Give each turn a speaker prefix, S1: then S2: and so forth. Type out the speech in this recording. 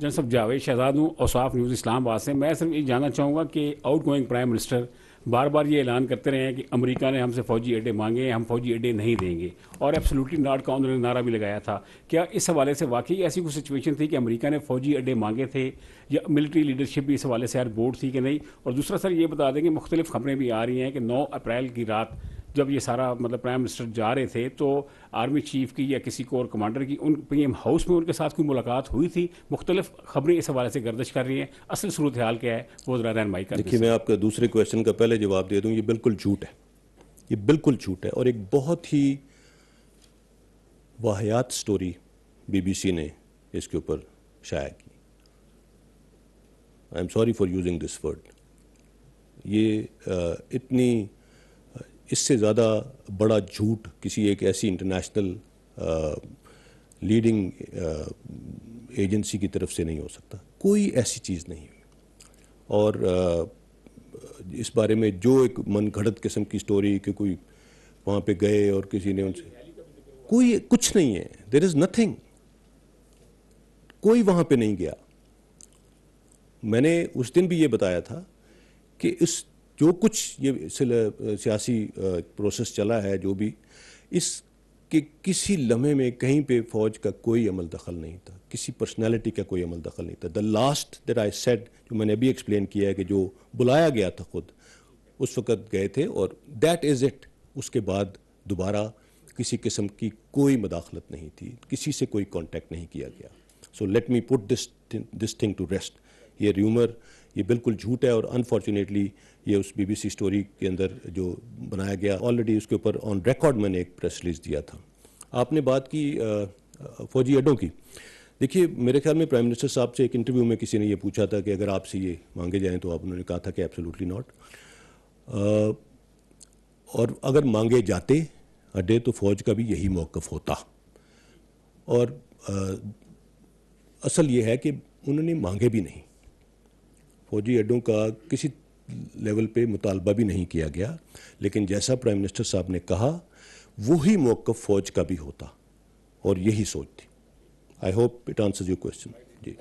S1: जनसब जावेद शहजाद हूँ औसाफ न्यूज़ इस्लामाबाद से मैं सिर्फ ये जानना चाहूँगा कि आउट गोइंग प्राइम मिनिस्टर बार बार ये ऐलान करते रहे हैं कि अमेरिका ने हमसे फौजी अड्डे मांगे हम फौजी अड्डे नहीं देंगे और एब्सोल्युटली नॉट का उन्होंने नारा भी लगाया था क्या इस हवाले से वाकई ऐसी कोई सिचुएशन थी कि अमेरिका ने फौजी अड्डे मांगे थे या मिलिट्री लीडरशिप भी इस हवाले से यार बोर्ड थी कि नहीं और दूसरा सर ये बता दें कि मुख्तलिफ खबरें भी आ रही हैं कि नौ अप्रैल की रात जब ये सारा मतलब प्राइम मिनिस्टर जा रहे थे तो आर्मी चीफ की या किसी कोर कमांडर की उन पी एम हाउस में उनके साथ कोई मुलाकात हुई थी मुख्तलिफ खबरें इस हवाले से गर्दश कर रही हैं असल सूरत हाल क्या है वो ज़रा रहनमाई कर देखिए मैं
S2: आपके दूसरे क्वेश्चन का पहले जवाब दे दूँ ये बिल्कुल झूठ है ये बिल्कुल झूठ है और एक बहुत ही वाहियात स्टोरी बीबीसी ने इसके ऊपर शाया की I am sorry for using this word ये आ, इतनी इससे ज़्यादा बड़ा झूठ किसी एक ऐसी इंटरनेशनल लीडिंग एजेंसी की तरफ से नहीं हो सकता कोई ऐसी चीज़ नहीं हुई और आ, इस बारे में जो एक मन घड़त किस्म की स्टोरी कि कोई वहाँ पे गए और किसी ने उनसे कोई कुछ नहीं है देर इज़ नथिंग कोई वहाँ पे नहीं गया मैंने उस दिन भी ये बताया था कि इस जो कुछ ये सियासी प्रोसेस चला है जो भी इस कि किसी लम्हे में कहीं पे फौज का कोई अमल दखल नहीं था किसी पर्सनैलिटी का कोई अमल दखल नहीं था the last that I said जो मैंने अभी एक्सप्लेन किया है कि जो बुलाया गया था खुद उस वक़्त गए थे और दैट इज़ इट उसके बाद दोबारा किसी किस्म की कोई मदाखलत नहीं थी किसी से कोई कॉन्टैक्ट नहीं किया गया so let me put this this thing to rest ये र्यूमर ये बिल्कुल झूठ है और अनफॉर्चुनेटली ये उस बीबीसी स्टोरी के अंदर जो बनाया गया ऑलरेडी उसके ऊपर ऑन रिकॉर्ड मैंने एक प्रेस रिलीज दिया था आपने बात की फौजी अड्डों की देखिए मेरे ख्याल में प्राइम मिनिस्टर साहब से एक इंटरव्यू में किसी ने ये पूछा था कि अगर आपसे ये मांगे जाएँ तो आप उन्होंने कहा था कि एब्सोल्युटली नॉट और अगर मांगे जाते अड्डे तो फौज का भी यही मौकफ़ होता और आ, असल ये है कि उन्होंने मांगे भी नहीं फौजी अड्डों का किसी लेवल पे मुतालबा भी नहीं किया गया लेकिन जैसा प्राइम मिनिस्टर साहब ने कहा वही मौक़ फ़ौज का भी होता और यही सोच थी I hope it answer your question